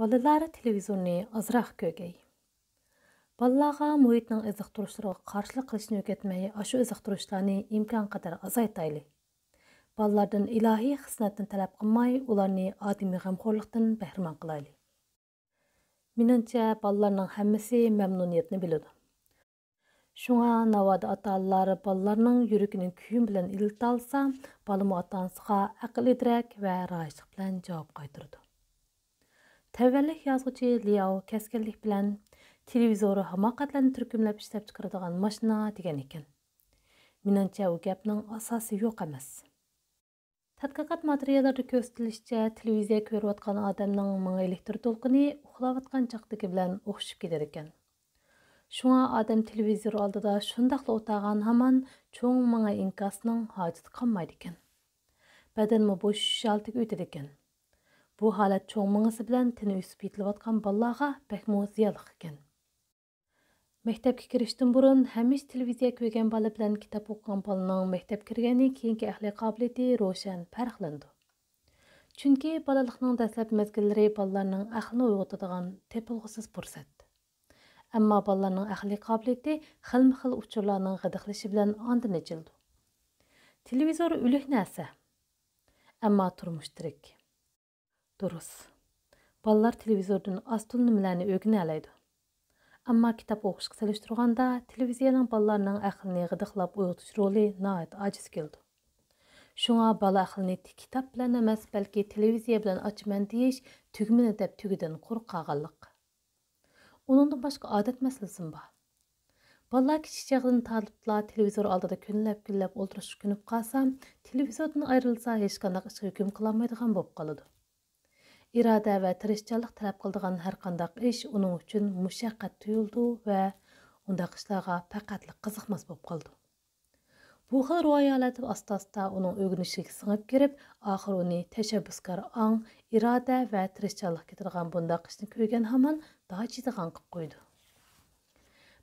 балалары телевизорны азырақ көгей. Баллаға ызық ызықтырушыларға қаршылық қылышын өкетмей, ашу ызықтырушыларны имкан қадар азайтайлы. Баллардың илахи қысынатын талап қылмай, оларны адими ғамқорлықтың бәхірман қылайлы. Меніңше, балалардың хәммесі мәмнуниетіні біледі. Шуңа навада аталары балларның жүрекінің күйін білін илті алса, балымы атансыға ақыл идірәк вә райшық білән жауап қайтырды тәвәллік язгычы Лиао кәскәнлек белән телевизоры хамакатларны төркемләп эшләп чыгардыган машина деген екен. Минеңчә, бу гапның асасы жоқ эмас. Тадқиқат материалларда көрсәтилишчә, телевизия көрүп аткан адамның мың электр толқыны ухлап аткан чактыгы белән охшып китер икән. Шуңа адам телевизор алдыда шундакла отаған хаман чоң инкасының инкасның хаҗаты екен икән. Бәдән мобош шалтык үтер екен bu holat cho'ng ming'isi bilan tini o'sib yetilayotgan bolalarga bakmo ziyonliq ekan maktabga kirishdan burun hamisha televiziya ko'rgan bola bilan kitob o'qigan bolaning maktab kirgandan keyingi ahli qobiliyati ro'shan farqlandi chunki bolalikning dastlab mezgillari bolalarning aqlini uyg'otadigan tepilg'usiz fursat ammo bolalarning aqliy qobiliyati xilma xil uchurlarning g'idiqlashi bilan ondin ichildi televizor o'lik narsa ammo turmush tirik дұрыс балалар телевизордың астын немелерни өгүнө алайды ammo kitob o'qishga solishtirganda televiziyaning bolalarning aqlini g'idiqlab uyg'otish roli nihoyat ojiz keldi shunga bola aqlini kitob bilan emas balki televiziya bilan ochman deyish tugmini deb tugidan qo'rq qolganliq uningdan boshqa odat masalasim bor bolalar oldida kunlab kunlab qolsa televizordan hech hukm iroda va tirishchanlik talab qildigan har qandaq ish uning uchun mushaqqat tuyuldi va undaq ishlarga faqatli qiziqmas bo'lib qoldi bu xil rivoyalar asta asta uning o'ginishiga singib kirib oxiri uni tashabbuskor ong iroda va tirishchanlik ketirgan bundaq ishni ko'rgan hamon daha jidigan qilib qo'ydi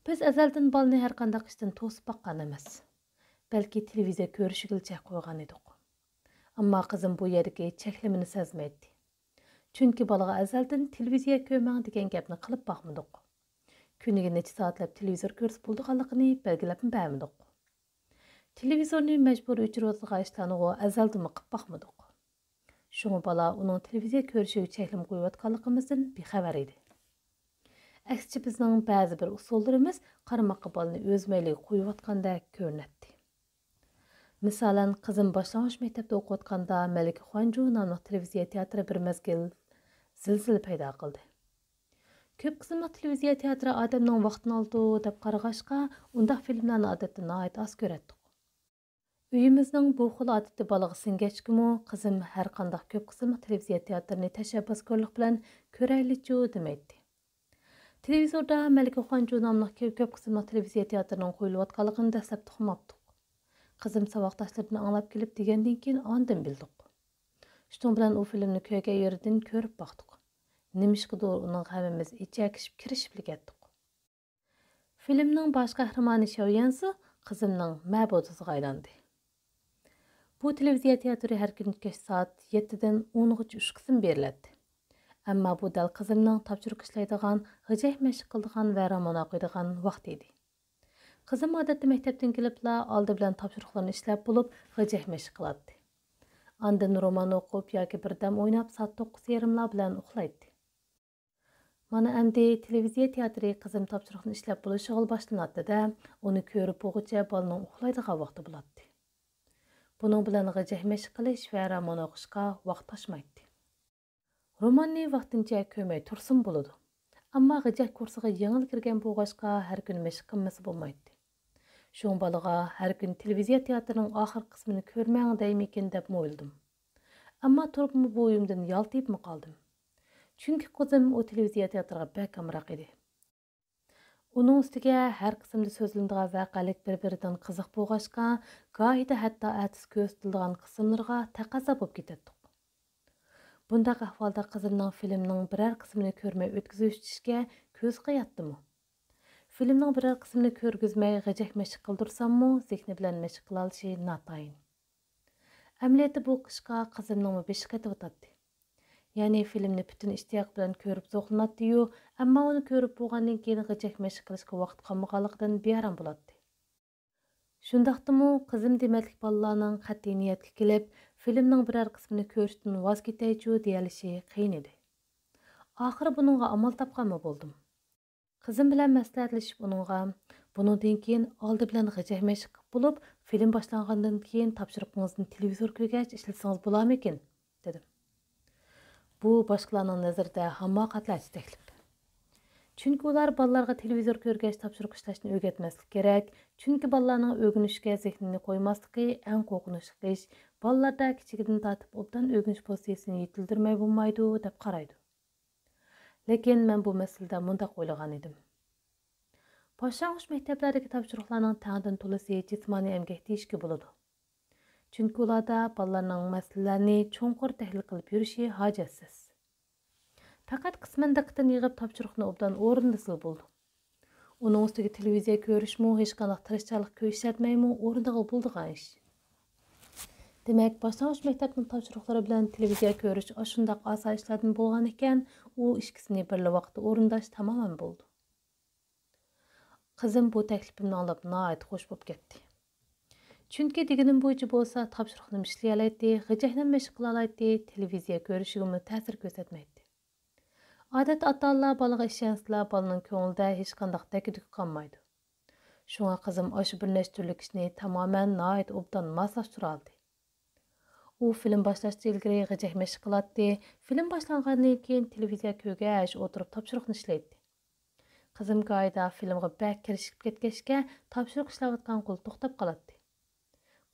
biz azaldan balni har qandaq ishdan to'sib boqqan emas balki televiziya ko'rishigilcha qo'ygan edik ammo qizim bu yerdagi cheklimini sezmaydi Чүнки балага әзәлдің телевизия көмәң дигән қылып кылып бакмадык. Күнегә нечә саатлап телевизор болды булдыганлыгын белгеләп бәмидек. Телевизорны мәжбур өчүрүп аткан иштаны әзелдән мұқып бакмадык. Шуңы бала уның телевизия көрүшүгә чәклим қалықымыздың бі қәвәр еді. Әксичә біздің бәзі бір усулларыбыз қарымақы балыны өз мәйлиге куеп көрінәтті. Мысалан, қызым кызым мектепті оқытқанда укып атканда Мәлика телевизия театры бір мәзгіл зілзіл пайда қылды көп қызымы телевизия театры адамның уақытын алды деп қарғашқа онда фильмнан әдетті айт аз көреді үйіміздің бұл қыл балығы сіңгеш қызым әр қандақ көп қызымы телевизия театрыны тәшәбіз көрлік білән көрәлі жу демейді телевизорда мәлік оқан жуынамлық көп көп қызымы телевизия театрының қойлы отқалығын дәсіп тұқымаптық қызым сабақташларын аңлап келіп дегенден кейін андым білдік үштің білән ұл фильмні көйге ердің көріп бақтық Nimishqidir uning hammamiz ichakishib kirishib ketdik. Filmning bosh qahramoni Shavyansi qizimning mabudisiga aylandi. Bu televiziya teatri har kuni kech soat 7 dan 10 gacha qism beriladi. Ammo bu dal qizimning topshiriq ishlaydigan, g'ijay mashq qiladigan va roman qo'yadigan vaqt edi. Qizim odatda maktabdan kelibla oldi bilan topshiriqlarni ishlab bo'lib, g'ijay mashq qiladi. Andin roman o'qib yoki bir dam o'ynab soat yarimlar bilan uxlaydi. Mana әмді телевизия театры қызым тапшырықны ішләп бұлы шығыл башланатты да, оны көріп оғыча балының ұқылайдыға вақты болады. Бұның біланығы жәхмеш қылыш вә роман оқышқа вақт ташмайды. Романны вақтынча көмей тұрсын болуды. Амма ғыжақ курсыға еңіл кірген болғашқа әр күн мәшік қыммысы болмайды. Шоң балыға әр күн телевизия театрының ақыр қысымын көрмәңі дәймекен деп мойылдым. Амма тұрып мұ бойымдың ялтып мұ қалдым chunki qizim u televiziya teatrga bak kamroq edi uning ustiga har qismda so'zlanadigan vaqalik bir biridan qiziq bo'lg'ashqa gohida hatto atis ko'rsatiladigan qismlarga taqozo bo'lib ketadi bundaq ahvolda qizimning filmning biror qismini ko'rmay o'tkazishga ko'z qayatdimi filmning biror qismini ko'rgizmay g'ajak mashq bu qishqa qizimning ya'ni filmni butun ishtiyoq bilan ko'rib zo'qlanadiyu ammo uni ko'rib bo'lgandan keyin g'ijak mashq qilishga vaqt qolmaganligidan bearam bo'ladi shundoqdimi qizim dematlik bolalarning qat'iy niyatga kelib filmning biror qismini ko'rishdan voz ketaychu deyalishi qiyin edi oxiri buningga amal topganmi bo'ldim qizim bilan maslahatlashib uningga buningdan keyin oldi bilan g'ijak mashq bo'lib film boshlangandan keyin topshiriqingizni televizor ko'rgach ishlatsangiz bo'larmikin dedim Bu başqalarının nəzərdə hammaqatla təklif. Чүнки улар балаларга телевизор көргәч тапшырык эшләшне өйрәтмәслек кирәк, чөнки балаларның өйгөнешкә зиһнене коймаслыгы иң куркынычлы эш. Балаларда кичигедән татып обдан өйгөнеш процессын йетилдермәй булмайды дип карайды. Ләкин мен бу мәсьәләдә мондак уйлаган идем. Башлангыч мәктәпләрдәге тапшырыкларның тәңдән тулысы җисмани әмгәк тиешке булады. چۈنكى ئۇلاردا بالىلارنىڭ مەسىلىلەرنى چوڭقۇر تەھلىل قىلىپ يۈرۈشى ھاجەتسىز پەقەت قىسمەن دىققىتىنى يىغىپ تاپشۇرۇقنى ئوبدان ئورۇندىسىلا بولىدۇ ئۇنىڭ ئۈستىگە تېلېۋىزىيە كۆرۈشمۇ ھېچقانداق تىرىشچانلىق كۆرسەتمەيمۇ ئورۇندىغىلى بولىدىغان ئىش demak boshlang'ich maktabning topshiriqlari bilan televiziya ko'rish ashundoq oson ishlardan bo'lgan ekan u ikkisini birla o'rindash tamoman bo'ldi qizim bu taklifimni anglab noayt xush bo'lib chunki diginim bo'yicha bo'lsa topshiriqni ishlay oladi g'ijahlam mashq qila oladi televiziya ko'rishiga ta'sir ko'rsatmaydi odat ota onalar bolaga ishonsalar bolaning ko'nglida hech qanday takiduk qolmaydi shunga qizim oshu birlashtirlik ishni tamoman noit obdan maslashtira oldi u film boshlashdan ilgari g'ijak mashq qiladi film boshlangandan keyin televiziya ko'rgach o'tirib topshiriqni ishlaydi qizim goida filmga bak kirishib ketgachga topshiriq ishlayotgan qo'l to'xtab qoladi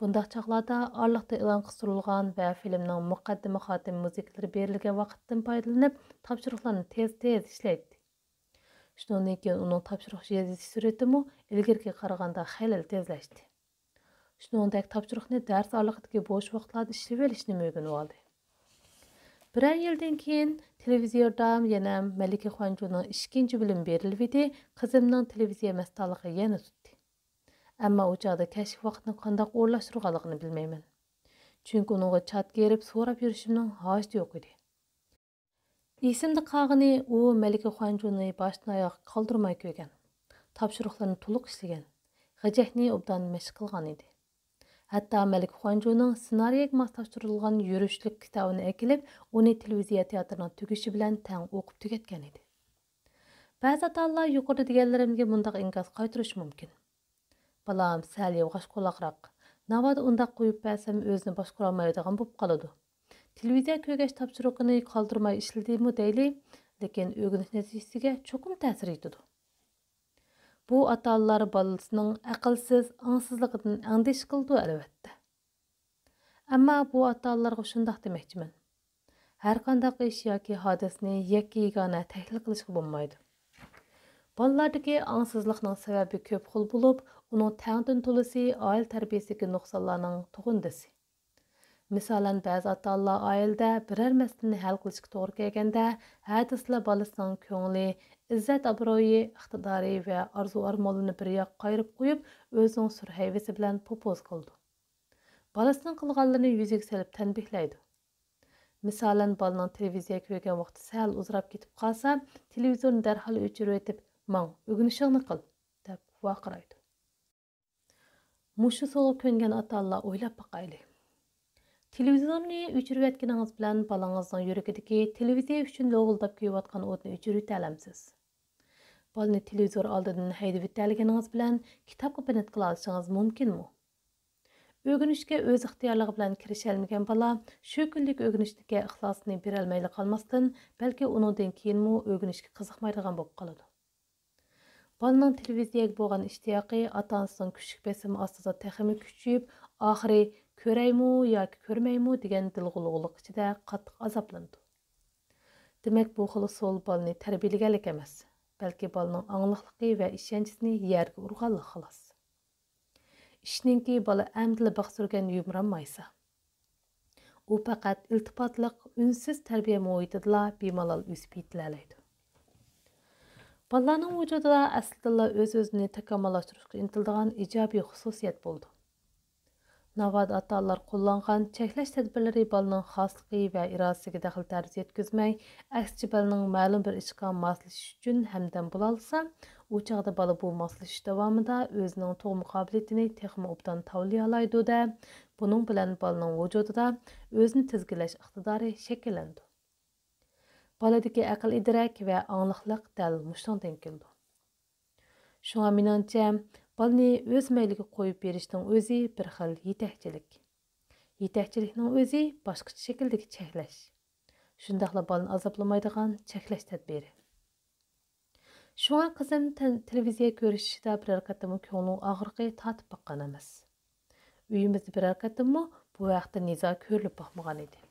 بۇنداق چاغلاردا илан ئېلان ва ۋە فىلىمنىڭ مۇقەددىمە خاتىم مۇزىكىلىرى بېرىلگەن ۋاقىتتىن پايدىلىنىپ тез-тез تېز ئىشلەيتتى شۇنىڭدىن كېيىن ئۇنىڭ تاپشۇرۇق يېزىش سۈرئىتىمۇ ئىلگىرىگە قارىغاندا خېلى تېزلەشتى shuningdek topshiriqni dars orliqidagi bo'sh vaqtlarda ishlab olishni o'rganib oldi biror yildan keyin televizorda yana malika xonjuning ikkinchi bilim berilvidi qizimning televiziya mastaligi yana tutdi ammo u chog'da kashf vaqtni qandoq o'rlash turganligini bilmayman chunki uningga chat kerib so'rab yurishimning hojati yo'q edi esimda qag'ini u malika xonjuni boshdan oyoq qoldirmay ko'rgan topshiriqlarni to'liq ishlagan g'ajakni obdan mashq qilgan edi hatto malik xonjuning ssenariyga mos topshirilgan yurishlik kitobini akilib uni televiziya teatrining tugishi bilan tang o'qib tugatgan edi ba'zi ota onalar yuqori deganlarimga bundoq inkas qaytirishi mumkin Balam, sal yovg'ash qo'laqroq. Navoda undaq qo'yib bersam o'zini boshqarolmaydigan bo'lib qoladi. Televiziya ko'rgash topshiriqini qoldirmay ishlaydimi deyli, lekin o'rganish natijasiga cho'qim ta'sir etadi. Bu ota-onalar bolasining aqlsiz, angsizligidan andish qildi albatta. Ammo bu ota-onalarga shundoq demoqchiman. Har qanday ish yoki hodisani yakka yagona tahlil qilishga bo'lmaydi. Балалардагы аңсызлыкның сәбәбе көп хил булып, уның тәңдин тулысы аил тәрбиясеге нуксанларның тугындысы. Мисалан, бәз ата-аналар аилдә берәр мәсьәләне хәл кылышка туры килгәндә, хәдисле баласының көңле, izzat obro'yi, ва va orzu armonini bir yoqqa qayirib qo'yib, o'zining surhayvisi bilan popoz qildi. Баласының қылғанларын yüzüge салып тәнбіхлейді. Misalan, balının televiziya ko'rgan vaqti sal uzrab ketib qolsa, televizorni darhol o'chirib maң o'ginishingni qil deb vaqiraydi mushu so'lga ko'ngan ota onlar o'ylab boqayli televizorni o'chirayotganingiz bilan bolangizning yuragidagi televiziya uchun lovuldab kuyayotgan o'tni o'chirib yutalasiz bolani televizor oldidan haydab yutalganingiz bilan kitobga binat qila olishingiz mumkinmi o'rganishga o'z ixtiyorligi bilan kirisholmagan bola shu kunlik o'rganishga ixlosini berolmay qolmasdan balki uningdan keyinmi o'rganishga qiziqmaydigan bo'lib qoladi بالىنىڭ телевизияк بولغان ئىشتىياقى ئاتا ئانىسىنىڭ كۈچلۈك астыза ئاستىدا تېخىمۇ كۈچىيىپ ئاخىرى كۆرەيمۇ ياكى деген دېگەن دىلغۇلغۇلۇق ئىچىدە азапланды. Демек, demak bu сол ئۇسۇل بالىنى تەربىيەلىگەنلىك ئەمەس بەلكى بالىنىڭ ئاڭلىقلىقى ۋە ئىشەنچىسىنى يەرگە ئۇرغانلىق خالاس ئىشنىڭكى بالا ئەمدىلا باغ سۈرگەن يۇمرانمايسا u faqat iltifotliq unsiz tarbiya muhitidala bemalol o'sib баланың вujudida aslida o'z o'zini takomillashtirishga intildigan ijobiy xususiyat bo'ldi navad ota onalar qo'llangan cheklash tadbirlari bolaning xosligi va irodasiga daxl tarz yetkazmay мәлім бір ma'lum bir ishga moslashish uchun hamdam bo'lolsa u chog'da bola bu moslashish davomida o'zining tug'ma qobiliyatini texmi obdan buning bilan bolaning vujudida o'zini tizgilash iqtidori shakllandi boladagi aql idrak va ongliqliq dal mushundan keldi shunga menimcha bolani o'z mayliga qo'yib berishning o'zi bir xil yetakchilik yetakchilikning o'zi boshqacha shekildagi cheklash shundoqla bolani azoblamaydigan cheklash tadbiri shunga qizim televiziya ko'rishida biror qatimmi ko'nglim og'riqi tatib boqqan emas uyimizda biror qatimmi bu vaqtda nizo ko'rilib boqmagan edi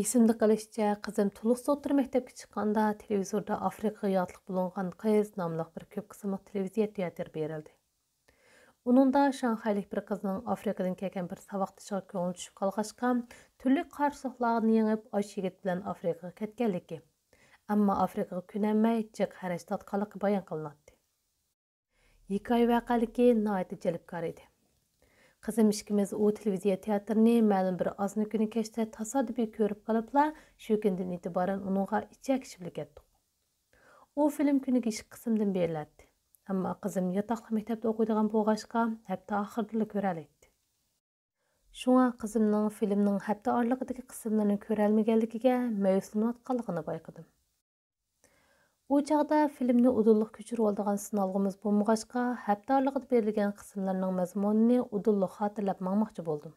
Esimli qilishcha, qizim to'liq so'tir maktabga chiqqanda televizorda Afrika yodliq bo'lingan qiz nomli bir ko'p qismli televiziya teatr berildi. Ununda Şanxaylik bir qızның Afrikadan kelgan bir savoqtishiga ko'ngil tushib qolg'ashqa, turli qarshiqlarni yengib, och yigit bilan Afrikaga ketganligi, ammo Afrikaga kunanmay jiq xarajat tatqanligi bayon qilinadi. Hikoya vaqaligi nihoyatda jalbkor edi. qizim ikkimiz u televiziya teatrini ma'lum bir ozni kuni kechda tasodifiy ko'rib qolibla shu kundan e'tiboran uningga ichak shivlik etdik u film kuniga ish qismdan beriladi ammo qizim yotoqli maktabda o'qiydigan bo'lg'achqa hafta oxirida ko'ralikdi shunga qizimning filmning hafta orlig'idagi qismlarini ko'rolmaganligiga mayuslanayotganligini payqadim u chog'da filmni udulliq ko'chirib oldigan sinolg'imiz bo'lmag'achqa haftaligida berilgan qismlarning mazmunini udulliq xotirlab mangmoqchi bo'ldim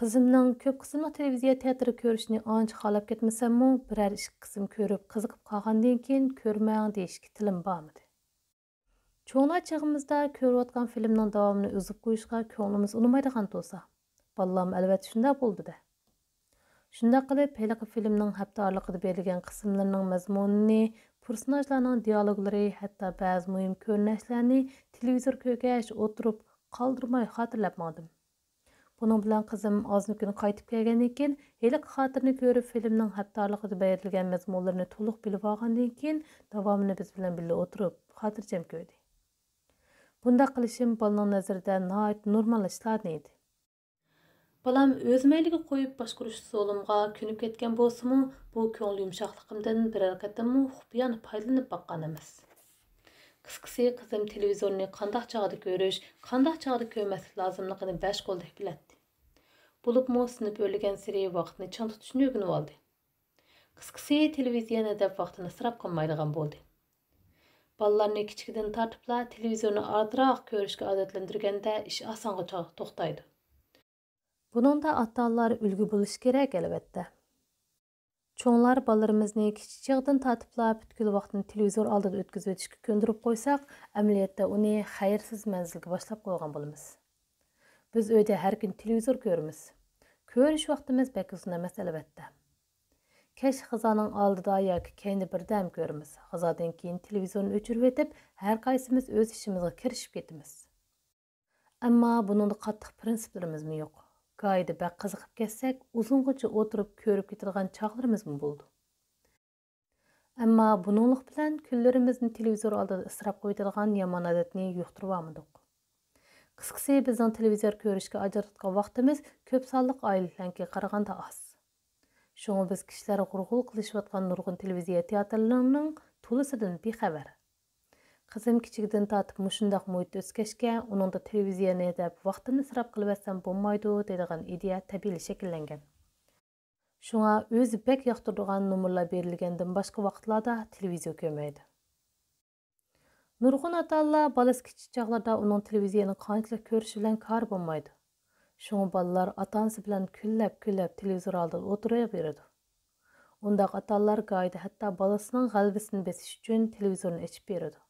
qizimning ko'p qismli televiziya teatri ko'rishni ancha xohlab ketmasammu biror ikki qism ko'rib qiziqib qolgandan keyin ko'rmang deyishga tilim bormidi cho'nglar chig'imizda ko'rayotgan filmning davomini uzib qo'yishga ko'nglimiz unamaydigan bo'lsa ballam albatta shunday bo'ldida shundoq qilib haliqi filmning haptorligida berilgan qismlarning mazmunini personajlarning dialoglari hatto ba'zi muhim ko'rinishlarni televizor ko'rgach o'tirib qoldirmay xotirlab oldim buning bilan qizim ozmi kuni qaytib kelgandan keyin haliqi xotirni ko'rib filmning haptorligida berilgan mazmunlarini to'liq bilib olgandan keyin davomini biz bilan birga o'tirib xotirjam ko'rdi bunda qilishim bolaning nazarida noit normal ishlarni edi Балам өзмәйлігі қойып башқұрыш солымға күніп кеткен болсымы, бұл көңіл жұмшақлықымдан бір әрекетімі құпияны пайдаланып баққан емес. Қысқысы қызым телевизорны қандақ чағыды көріш, қандақ чағыды көрмәсік лазымлығыны бәш қолдық білетті. Бұлып мұ сынып өліген сірей вақытны чан тұтышын өгіні алды. Қысқысы телевизияны дәп вақытыны сырап қынмайдыған болды. Балаларны кичкіден тартыпла телевизорны артырақ көрішке адетлендіргенде іш асанға тоқтайды. Bununda ata-analar үлгі болыш керек әлбәттә. Чоңлар балаларыбызны кичи чагдан татыплап, бүткүл вакытын телевизор алдында өткөзүп өтүшкө көндүрүп койсак, әмәлиятта уни хайырсыз мәнзилгә башлап койган булабыз. Без өйдә һәр телевизор көрәбез. Көрүш вакытыбыз бәк узун эмес әлбәттә. Кеш қызаның алдыда яки кәйни бердәм көрәбез. Хазадан кейін телевизорны өчүрүп өтүп, һәр кайсыбыз өз ишимизгә киришип кетебез. Әмма буныңда каттык принципларыбыз юк. Qayda bək qızıqıb kəssək, uzunğuca отырып көріп getirgan çağlarımız mı болды. Әмма бұныңлық білән күллеріміздің телевизор алды ысырап қойдырған яман әдетіне юқтырып амыдық. Қысқысы біздің телевизор көрішке ажыратқан вақтымыз көп салық айлыләнке қарғанда аз. Шоңы біз кішілер ғұрғыл қылышып атқан нұрғын телевизия театрларының толысыдың бейхабар. Qizim kichikdən tatib mushundaq muhitda o'skashga, uningda televiziyani edib, vaqtini isrof qilib atsam bo'lmaydi degan идея tabiiy shakllangan. Шуңа өз бәк яқтырдыған номерлар берілгенден башқа вақытларда телевизия көмейді. Нұрғын аталла балас кичи чағларда оның телевизияны қанчылық көріш білән кар болмайды. Шуңа балалар атансы білән күлләп-күлләп телевизор алды отыра береді. Ондағы аталар гайды хәтта баласының ғалбісін бесіш үшін телевизорын ечіп береді.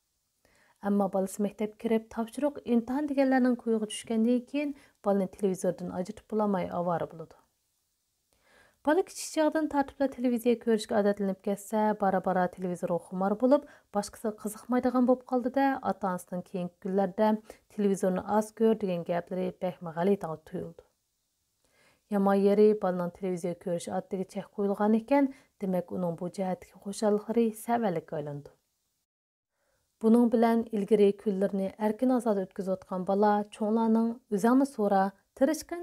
ammo bolasi maktabga kirib topshiriq imtihon deganlarning qo'yiga tushgandan keyin bolani televizordan ajratib bo'lolmay ovora bo'ladi bola kichik chog'dan tartibla televiziya ko'rishga odatlanib ketsa bora bora televizorga xumor bo'lib boshqasi qiziqmaydigan bo'lib qoldida ota onasidan keyingi kunlarda televizorni oz ko'r degan gaplari bakma g'alita tuyuldi yomon yeri bolaning televiziya ko'rish odatiga chek qo'yilgan ekan demak uning bu jihatdagi xo'shalliklari savallikka aylandi Бұның білән үлгірі күллерні әркін азад өткіз отқан бала, чоңланың өзәңі сора,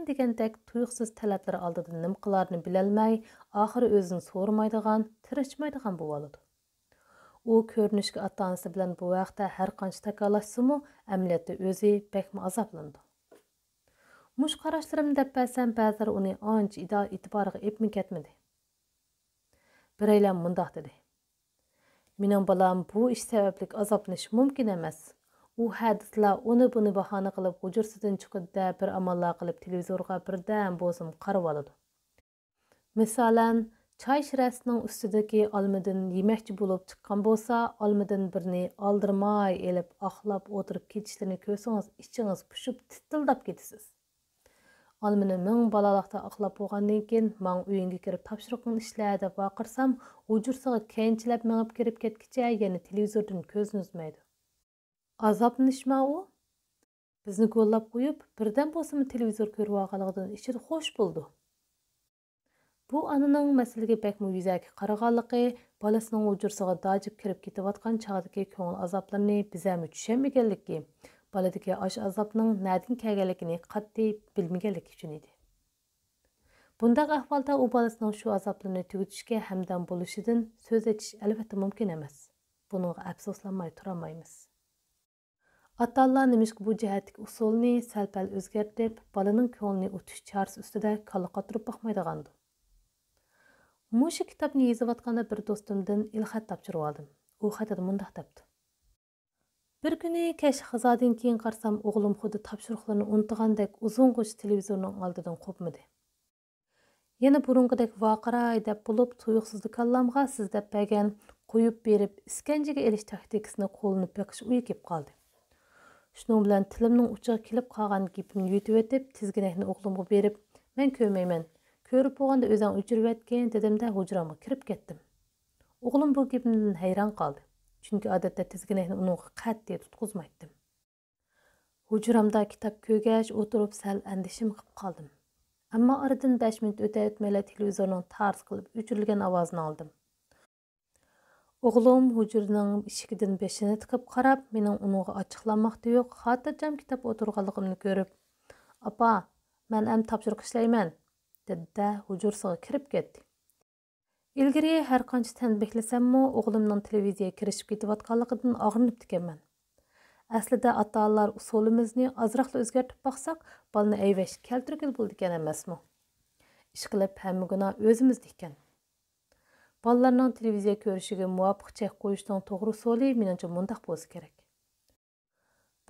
деген тәк тұйықсыз тәләплер алдыды нім қыларыны ақыры өзін сормайдыған, тірішмайдыған бұл алыды. u ko'rinishga ota onasi bilan bu vaqtda har qancha takrorlashsimu amaliyotda o'zi bakmi azoblandi mush qarashlarim deb bilsam ba'zilar uni ancha ido e'tiboriga dedi mening balam bu ish sababli azoblashi mumkin emas u hadislar uni buni bahona qilib hujursidan chiqibda bir amalla qilib televizorga birdan bo'zim qarab oladi misolan choy shirasining ustidagi olmidin yemakchi bo'lib chiqqan bo'lsa olmidin birini oldirmay elib oxlab o'tirib ketishlarini ko'rsangiz ichingiz pushib titildab ketasiz olmini ming balalıqda aqlab bo'lgandan keyin man uyingga kirib topshiriqni ishla deb vaqirsam ujursig'i kenchilab mingib kirib ketgicha yana televizordan ko'zni uzmaydi azobnishma u bizni go'llab qo'yib birdan bo'lsinmi televizor ko'rib olganligidan ichi xo'sh bo'ldi bu onaning masalaga bakmi yuzaki qaraganligi bolasining ujursig'i dojib kirib ketayotgan chog'dagi ko'ngil azoblarini bizami tushunmaganligi boladagi osh azobning nadin kelganligini qat'iy bilmaganligi uchun edi bundaq ahvolda u bolasining shu azoblarni tugatishga hamdam bo'lishidan so'z aytish albatta mumkin emas bunga afsuslanmay turolmaymiz ota ona nimishki bu jihatdagi usulni sal pal o'zgartirib bolaning ko'nglini o'tish chorasi ustida kolla qotirib boqmaydigandi mushu kitobni yezayotganda bir do'stimdan ilhat topshirib oldim u xatida mundoq debdi Bir kuni kash g'izodan keyin qarsam o'g'lim xuddi topshiriqlarni unutigandek uzung'ich televizorning oldidan qo'pmidi yana burungidek voqiray deb bo'lib tuyuqsizda kallamg'a sizdab bagan qo'yib berib iskanjaga ilish taktikasini qo'lini biqish uyi kelib qoldi shuning bilan tilimning uchiga kelib qolgan gipimni yutib o'tib tizginakni o'g'limga berib men ko'rmayman ko'rib bo'lganda o'zing o'chirib yotgin dedimda hujramga kirib ketdim o'g'lim bu gapimdan hayron qoldi chunki odatda tizginakni unug'iga qat'iy tutqizmaydim hujramda kitob ko'rgach o'tirib sal andishim qilib qoldim ammo oradan besh minut o'ta o'tmayla televizorning tarz qilib o'chirilgan ovozini oldim o'g'lim hujraning eshigidan beshini tiqib qarab mening unug'i ochiqlanmoqda yo'q xotirjam kitob o'tirganligimni ko'rib opa man am topshiriq ishlayman dedida hujursiga kirib ketdi ilgari har qancha tanbeklasammi o'g'limning televiziyaga kirishib ketayotganligidan og'rinib ekanman aslida ota onalar usulimizni ozroqla o'zgartirib boqsak bolani ayvash kaltirgil bo'ldi ekan emasmi ishqilib hamma gunoh o'zimizda ekan bolalarning televiziya ko'rishiga muvofiq chek qo'yishning to'g'ri usuli menimcha mundaq bo'lsa kerak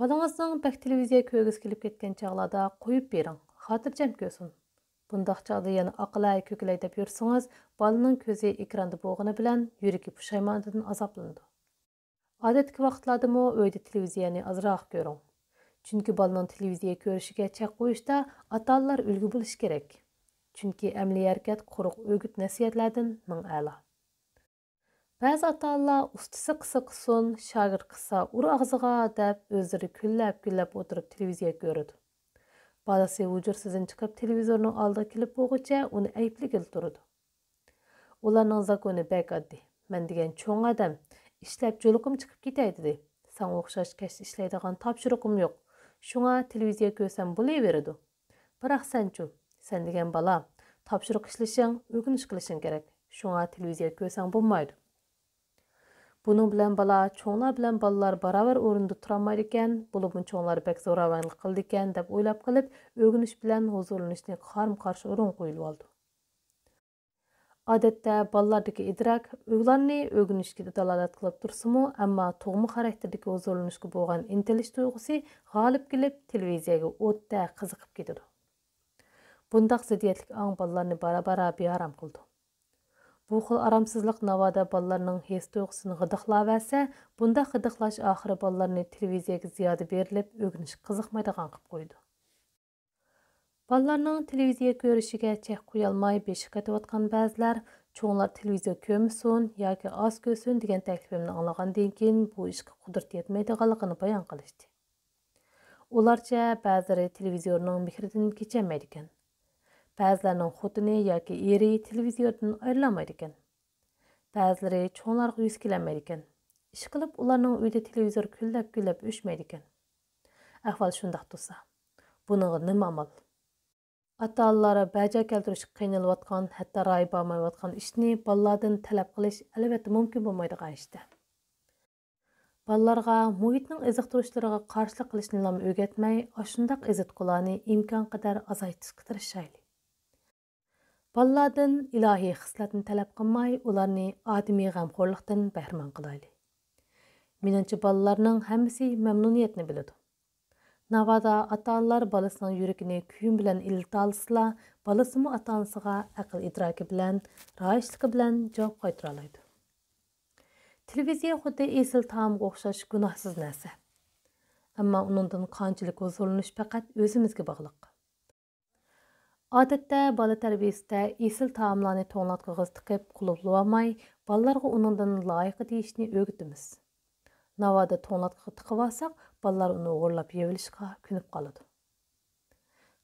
bolangizning bak телевизия ko'rgisi kelib chog'larda qo'yib bering xotirjam ko'rsin Бұндақ жағды яны ақылай көкілейдіп үрсіңіз, балының көзі экранды болғыны білән, үрігі пұшаймандыдың азаплынды. Адеткі вақытлады мұ, өйді телевизияны азырақ көрің. Чүнкі балының телевизия көрішіге чәк қойышта, аталылар үлгі бұл керек. Чүнкі әмлі әркет құрық өгіт нәсиетләдің мұң әлі. Бәз аталыла ұстысы қысы қысын, қыса ұр ағзыға дәп, өзірі күлләп-күлләп отырып телевизия көрі bolasi hujursidan chiqib televizorning oldiga kelib bo'g'icha uni aybligil turdi ularning zakoni bak oddiy man degan cho'ng odam ishlab jo'liqim chiqib ketay dedi sanga o'xshash kash ishlaydigan topshiriqim yo'q shunga televiziya ko'rsam bo'laveradi biroq sanchu san degan bola topshiriq ishlashing o'rganish qilishing kerak shunga televiziya ko'rsang bo'lmaydi buning bilan bola cho'nglar bilan bolalar barobar o'rinda turolmaydi ekan bo'libmi cho'nglar bak zo'ravonlik qildi ekan deb o'ylab qilib o'g'inish bilan huzurlanishni qarma qarshi o'rin qo'yilib oldi odatda bolalardagi idrok ularni o'rganishga dalolat qilib tursumu, ammo tug'ma xarakterdagi huzurlanishga bo'lgan intilish tuyg'usi g'olib kelib televiziyaga o'tda qiziqib ketadi bundoq ziddiyatlik ong bolalarni bara bara bearam qildi Bu xil aramsızlıq navada ballarının his duyğusunu gıdıqlavəsə, bunda gıdıqlaş axırı ballarını televiziyaya ziyadə verilib, ögünüş qızıqmaydıqan qıb qoydu. Ballarının televiziya görüşüge çək qoyalmay beşik qatıvatqan bəzilər, çoğunlar televiziya kömsün, ya ki az görsün degen təklifimini anlağan deyinkin, bu işki qudurt yetməydiqalıqını bayan qılışdı. Ularca bəziləri televizorunun mihridən keçəməydikin. ba'zilarning xotini yoki eri televizordan ayrilamaydi ekan ba'zilari cho'nglarga yuz kelanmaydi ekan ishqilib ularning uyida televizor kunlab kunlab o'chmaydi ekan ahvol shundoq tursa buning nima amal ota onalari bajo keltirish qiynalayotgan hatto ro'yi bormayotgan ishni bolalardan talab qilish albatta mumkin bo'lmaydigan ishda bolalarga muhitning iziqtirishlariga qarshilik qilishni ham o'rgatmay shundoq izitqularni imkon qadar azaytishga tirishaylik باللادن إلهي خسلتن тәләп قماي оларны آدمي غمخورلقتن بهرمان قلايلي Менінші балаларның әмісі мәмнуниетіні біледі. Навада ата-аналар баласының жүрегіне күйім білән иліта баласы мұ ата әқіл идраки білән, райышлықы білән жауап қайтыра Телевизия құды есіл таамға қоқшаш күнахсыз нәрсе. Әмма оныңдан қанчылық өзілініш пәкәт өзімізге бағлық. Адатта бала есіл исел тамамланы тоңлатқыгыз тикеп кулыплыамай, балаларга уныңдан лайыклы дишне өгүтүмүз. Навады тоңлатқыгы тикеп алсак, балалар ұны оорлап ябылышка күніп калады.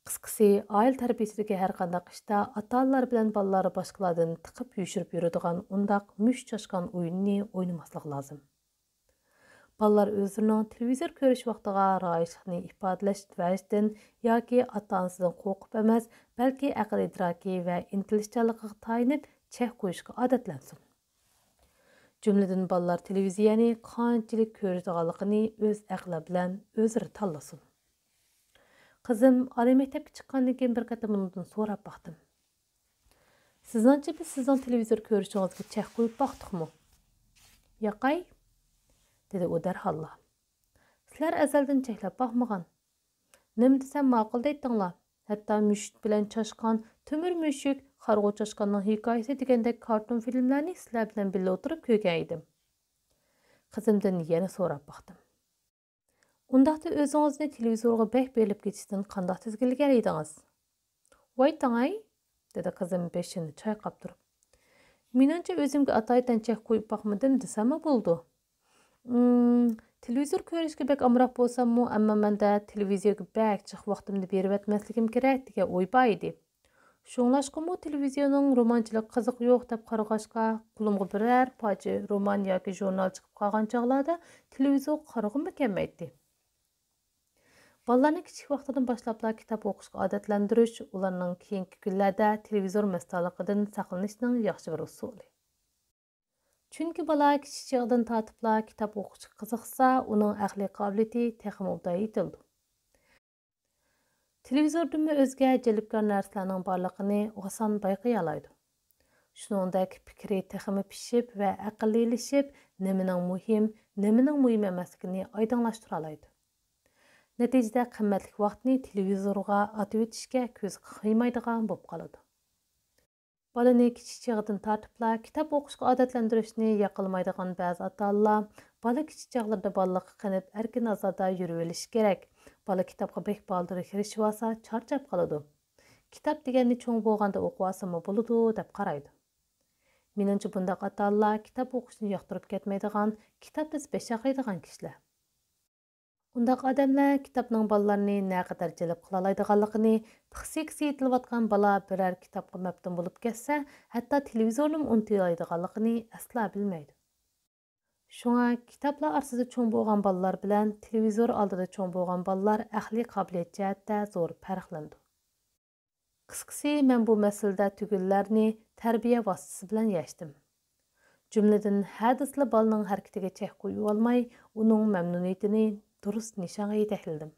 Кыскысы, айыл тәрбиесиндә һәр кандай ата аталар белән баллары башкалардан тикеп үйшіріп йөрүдиган ұндақ мүш чашкан уйынны ойнамаслык лазым балалар өзләренең телевизор көріш вақтыға раишлыкны ифадалаш вәҗдән яки ата-анасыдан қоқып эмас, бәлки акыл идраки ва интилишчәнлегә таянып чәк куешка адатлансын. Jumladan баллар телевизияны qanchalik ko'radiganligini o'z aqli bilan o'zlari tanlasin. Qizim maktabga chiqqandan keyin bir qator bundan so'rab baqdim. Sizningcha biz sizning televizor ko'rishingizga chek qo'yib baqdikmi? dedi u dərhalla. Sizlər əzəldən çəkləb baxmıqan. Nim desən maqıl deytdinlar. Hətta müşt bilən çaşqan, tümür müşük, xarğu çaşqanın hikayəsi digəndə kartun filmlərini sizlər bilən billə oturub köygən idim. Qızımdan yenə sorab baxdım. Undaqda özünüzni televizorğa bək belib geçişdən qandaq tizgilgər idiniz? Vay tanay, dedi qızım beşini çayqab durub. Menimcə özümə ataydan çək qoyub baxmadım desəmə buldu.'' televizor ko'rishga bak amroq bo'lsammu ammo manda televizorga bak chiq vaqtimni berib atmasligim kerak degan o'y bor edi shunglashqamu televiziyaning romanchilik qiziq yo'q deb qarag'ashqa qulimga biror pochi roman yoki jurnal chiqib qolgan chog'larda televizor qarag'im ekanmaydi bolalarni kichik vaqtidan boshlabla kitob o'qishga odatlantirish ularning keyingi kunlarda televizor mastalig'idan saqlanishning yaxshi bir usuli chunki bola kichik chog'idan tortibla kitob o'qishga qiziqsa uning aqliy qobiliyati texmi udayitildi televizordanmi o'zga jilibkor narsalarning borlig'ini oson bayqay oladi shuningdek fikri texmi pishib ва aqllilashib nimaning muhim nimaning muhim emasligini oydinlashtira oladi natijada qimmatli vaqtni телевизорга otib o'tishga ko'z qiymaydigan bo'lib qoladi Balani kichik chağıdan tartıpla kitap oqışqa adətlendirişini yaqılmaydigan bəzi ata-anlar bala kichik chağlarda ballıqı qınıb erkin azada yürüveliş gerek. Bala kitapqa bek baldırı kirishib olsa qalıdı. qoladi kitob çoğun cho'ng bo'lganda mı buludu, dəb deb Меніңше бұндай ата-аналар kitob o'qishni yoqtirib ketmaydigan kitobni біз бешақайдыған кішілер. Ундак адамлар китапның балаларны нәкъдәр җилеп кыла алайдыганлыгын, тиксексе ителваткан бала берәр китапка мәптен булып кетсә, хәтта телевизорның унты алайдыганлыгын асла белмәйди. Шуңа китаплар арасында чоң булган балалар белән телевизор алдыда чоң булган балалар әхли кабилият җәһәттә зур фәрқләнде. Кыскасы, мен бу мәсьәләдә түгелләрне тәрбия васытысы белән яштым. Jumladan, hadisli balning harakatiga chek qo'yib olmay, uning mamnuniyatini дұрыс нишанға етәкілдім.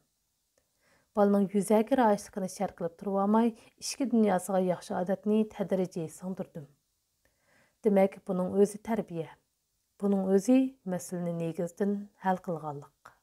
Балының юзәкір айшықыны шәркіліп тұруа май, ішкі дүниясыға яқшы адатыны тәдіреде сандырдым. Демәк, бұның өзі тәрбие. Бұның өзі мәсіліні негіздің әлқылғалық.